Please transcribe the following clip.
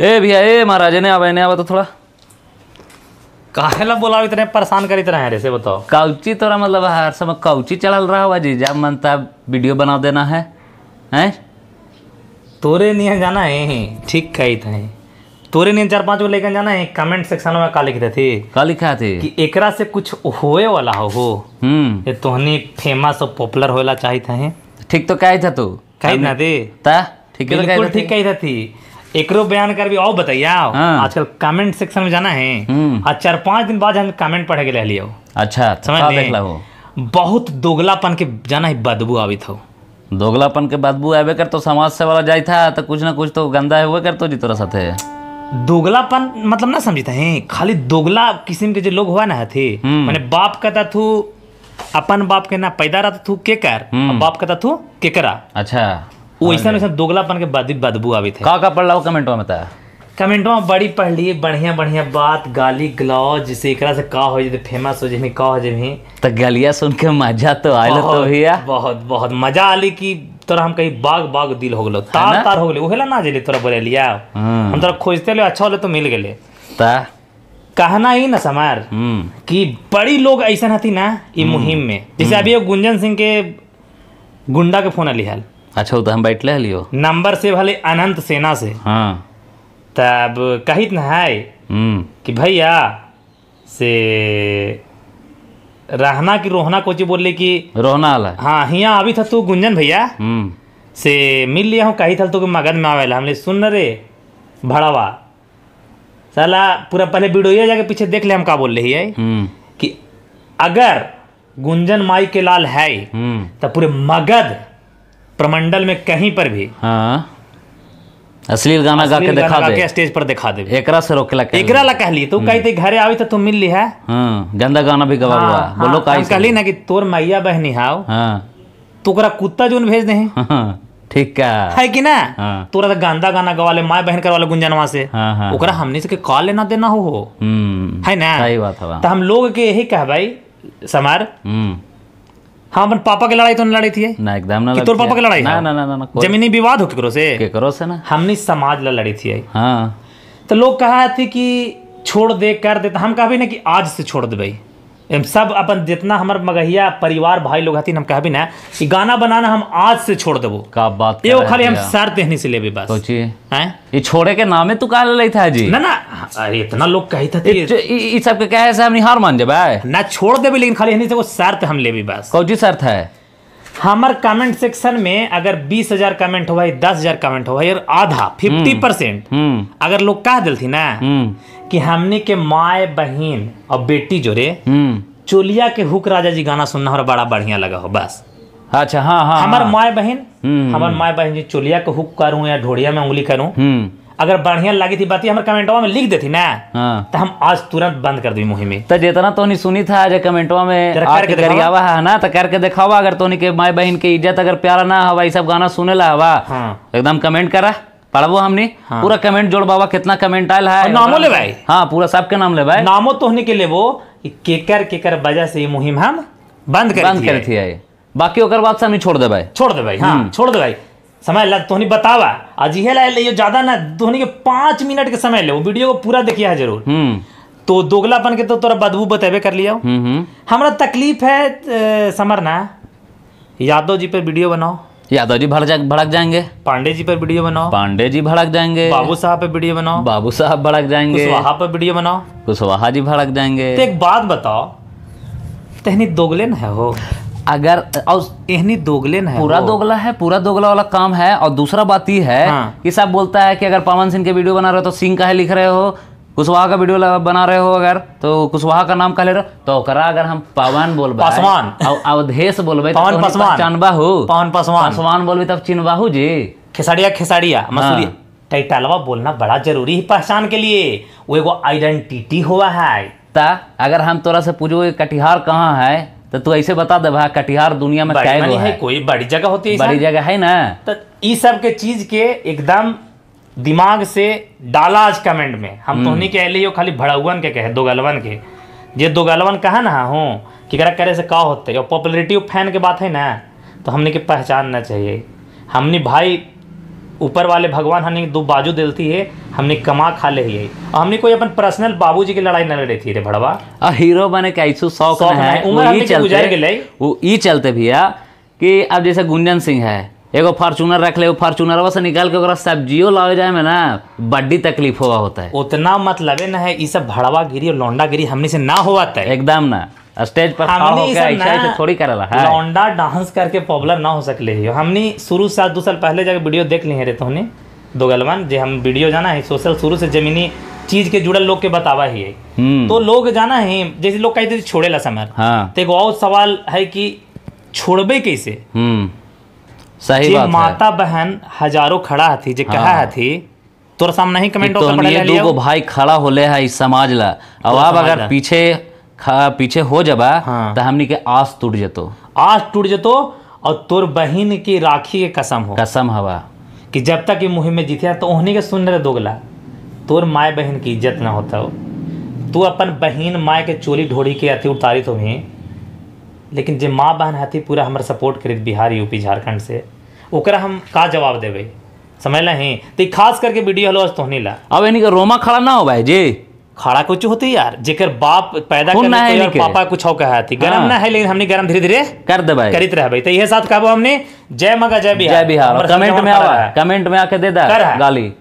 ए भैया ए महाराज ने आवा ने आवा तो थोड़ा काहे ला बोलाओ इतने परेशान कर इतना है बताओ काउची तोरा मतलब हर समय काउची चढ़ल रहा हुआ जी जब मन तब वीडियो बना देना है हैं तोरे नहीं जाना है ठीक कही थे तोरे नहीं चार पाँच गो लेकर जाना है कमेंट सेक्शन में का लिखते थे का लिखा थे कि एकरा से कुछ होए वाला हो हो हम्म। ये तोहनी फेमस और पॉपुलर होला चाहिए थे ठीक तो कहे था तू कही ना थे ठीक तो है ठीक कही था थी एक बयान कर भी और बताइए हाँ। आजकल कमेंट सेक्शन में जाना है हम्म। आज चार पांच दिन बाद हम कमेंट पढ़े के ले लिया अच्छा तो समझ देख लो बहुत दोगलापन के जाना ही बदबू आवी हो तो। दोगलापन के बदबू आवे कर तो समाज से वाला जाय था तो कुछ ना कुछ तो गंदा हुए कर तो जितना साथ है दोगलापन मतलब ना समझते हैं खाली दोगला किस्म के जो लोग हुआ ना थे हम्म। मैंने बाप कहता थू अपन बाप के ना पैदा रहता थू के कर हम्म। बाप कहता थू केकरा अच्छा हाँ वैसा वैसा दोगलापन के बाधित बदबू आवे थे का का पढ़ लाओ कमेंट में बताया कमेंट में बड़ी पढ़ ली बढ़िया बढ़िया बात गाली गलौज जिसे एक से का हो जाए फेमस हो जाए का हो जाए तो, तो गलिया सुन के मजा तो आयल तो भैया बहुत बहुत मजा आली की तोरा हम कहीं बाग बाग दिल हो गलो तार तार हो गले उहेला ना जेले तोरा बोले लिया हाँ। हम तोरा खोजते ले अच्छा होले तो मिल गले ता कहना ही ना समार हम्म। कि बड़ी लोग ऐसा हती ना ये हम्म। मुहिम में जैसे हम्म। अभी गुंजन सिंह के गुंडा के फोन अली हाल अच्छा तो बैठ ले लियो नंबर से भले अनंत सेना से हाँ तब कहित न है हम्म। कि भैया से रहना की रोहना कोची बोल ले कि रोहना वाला हाँ हिया अभी था तू गुंजन भैया हम्म। से मिल लिया हूँ कही था तो मगन में आवेला हमने सुन न रे भड़ावा साला पूरा पहले बिडोइया जाके पीछे देख ले हम का बोल रही है कि अगर गुंजन माई के लाल है तो पूरे मगध प्रमंडल में कहीं पर भी हाँ अश्लील गाना गा के दिखा दे स्टेज पर दिखा दे एकरा से रोकला एकरा ला कहली तू हम्म। कहते घरे आवी तो तू मिल ली है हां गंदा गाना भी गवा हुआ हाँ, हाँ, बोलो कहली ना कि तोर मैया बहनी हाव हां तोरा कुत्ता जोन भेज दे हां हाँ, ठीक है है कि ना तोरा तो गंदा गाना गवा ले माय बहन करवा ले गुंजनवा से हाँ ओकरा हमने से कॉल लेना देना हो, हो। हम्म। है ना सही बात है तो हम लोग के यही कह भाई समार हम्म। हाँ अपन पापा की लड़ाई तो नहीं लड़ी थी ना एकदम ना तोर पापा की लड़ाई ना ना ना ना, ना जमीनी विवाद हो करो से के करो से ना हमने समाज ला लड़ी थी हाँ तो लोग कहा थे कि छोड़ दे कर दे तो हम कहा भी ना कि आज से छोड़ दे भाई एम सब अपन जितना हमर मगहिया परिवार भाई लोग हथिन हम भी ना कि गाना बनाना हम आज से छोड़ देबो का बात ये खाली हम सर तेहनी से लेबे बस सोचिए हैं ये छोड़े के नामे तू का लेई था जी ना ना अरे इतना लोग कही था ये सब के कहे से हम हार मान जेबे ना छोड़ देबे लेकिन खाली हनी से को सर हम लेबे बस कौन जी सर है हमर कमेंट सेक्शन में अगर 20000 कमेंट हो भाई दस कमेंट हो भाई और आधा 50% हम्म, परसेंट हम्म। अगर लोग कह दिल थी ना हम्म। कि हमने के माय बहन और बेटी जो हम्म। चोलिया के हुक राजा जी गाना सुनना हमारा बड़ा बढ़िया लगा हो बस अच्छा हाँ हाँ, हाँ। हमार माय बहन हमार हम्म, हम्म। माय बहन जी चोलिया के हुक करूँ या ढोड़िया में उंगली करूँ अगर बढ़िया लगी थी बात हमारे कमेंटवा में लिख देती ना हाँ। तो हम आज तुरंत बंद कर दी मुहिम तो जितना तोनी सुनी था आज कमेंटवा में गरियावा है हाँ ना तो करके दिखावा अगर तोनी के माय बहन के इज्जत अगर प्यारा ना हवा ये सब गाना सुने ला हवा हाँ। एकदम कमेंट करा पढ़ो हमने हाँ। पूरा कमेंट जोड़ बाबा कितना कमेंट आयल है नामो ले भाई हाँ पूरा सबके नाम ले भाई नामो तो होने के लिए वो केकर केकर वजह से ये मुहिम हम बंद कर बंद कर थी आई बाकी ओकर बात से हम छोड़ दे भाई छोड़ दे भाई हाँ हम्म। छोड़ दे भाई समय लग तोहनी बतावा आज ये लाए लियो ज्यादा ना तोहनी के पांच मिनट के समय ले वीडियो को पूरा देखिए है जरूर हम्म। तो दोगलापन के तो तोरा बदबू बतेबे कर लिया हमारा हम्म, तकलीफ है समरना यादव जी पे वीडियो बनाओ यादव जी भड़क जा, भड़क जाएंगे पांडे जी पर वीडियो बनाओ पांडे जी भड़क जाएंगे बाबू साहब पे वीडियो बनाओ बाबू साहब भड़क जाएंगे कुशवाहा पर वीडियो बनाओ कुशवाहा जी भड़क जाएंगे तो एक बात बताओ तहनी दोगले न है हो अगर और एहनी दोगले ना पूरा दोगला है पूरा दोगला वाला काम है और दूसरा बात ये है हाँ। कि साहब बोलता है कि अगर पवन सिंह के वीडियो बना रहे हो तो सिंह का है लिख रहे हो कुशवाहा का वीडियो बना रहे हो अगर तो कुशवाहा का नाम कह ले रहे तो करा अगर हम पवन बोल पासवान अवधेश बोलबे तो पवन तो पासवान चानबाहू पवन पासवान पासवान बोलबे तब चिनबाहू जी खेसड़िया खेसड़िया हाँ। मसूरी टाइटलवा बोलना बड़ा जरूरी है पहचान के लिए वो एगो आइडेंटिटी हुआ है ता अगर हम तोरा से पूछो कटिहार कहाँ है तो तू ऐसे बता दे भाई कटिहार दुनिया में क्या है कोई बड़ी जगह होती है बड़ी जगह है ना तो इस सब के चीज के एकदम दिमाग से डाला आज कमेंट में हम तो नहीं कह यो खाली भड़ाउन के कहे दो गलवन के जे दो गलवन कहा ना हूँ केकरा करे से का होते और पॉपुलरिटी फैन के बात है ना तो हमने के पहचानना चाहिए हमने भाई ऊपर वाले भगवान हमने दो बाजू दिलती है हमने कमा खा ले है हमने कोई अपन पर्सनल बाबूजी की लड़ाई न लड़ी थी रे भड़वा आ हीरो बने कैसु शौक, शौक है उम्र हमने गुजर गेले वो ई चलते भैया कि अब जैसे गुंजन सिंह है एगो फॉर्चूनर रख ले फॉर्चूनर से निकाल के ओकरा सब्जियों लावे जाए में ना बड्डी तकलीफ हुआ होता है उतना मतलब ना है ये सब भड़वा गिरी और लौंडा गिरी हमने से ना हुआ था एकदम ना स्टेज पर खड़ा होकर ऐसा ऐसा तो थोड़ी करला है लौंडा डांस करके पॉपुलर ना हो सकले है हमने शुरू साल दो साल पहले जाके वीडियो देख ली है रे तोने दो गलवान जो हम वीडियो जाना है सोशल शुरू से जमीनी चीज के जुड़ल लोग के बतावा ही है हम्म। तो लोग जाना है जैसे लोग कहते थे छोड़े ला समय हाँ। तो एक और सवाल है कि छोड़बे कैसे हम्म। सही बात माता बहन हजारों खड़ा हथी हाँ। कहा थी तोर सामने ही कमेंट तो ये दूगो भाई खड़ा होले है इस समाज ला अब आप अगर पीछे पीछे हो जबा हाँ। तो हमने के आस टूट जतो आस टूट जतो और तोर बहन की राखी के कसम हो कसम हवा कि जब तक ये मुहिम में जीते तो उन्हीं के सुन रहे दोगला तोर माय बहन की इज्जत ना होता हो तू अपन बहन माय के चोरी ढोड़ी के अति उतारित हो लेकिन जो माँ बहन हती पूरा हमारे सपोर्ट करी बिहार यूपी झारखंड से ओकरा हम का जवाब देवे समझ ही तो खास करके वीडियो हलो आज तोहनी ला अब इनके रोमा खड़ा ना हो भाई जी खड़ा कुछ होते यार जेकर बाप पैदा करने है और पापा कुछ हो कहा थी गरम हाँ। ना है लेकिन हमने गरम धीरे धीरे कर दे भाई करित रहे भाई तो यह साथ कहा हमने जय मगा जय बिहार जय बिहार कमेंट में आवा कमेंट में आके दे दा गाली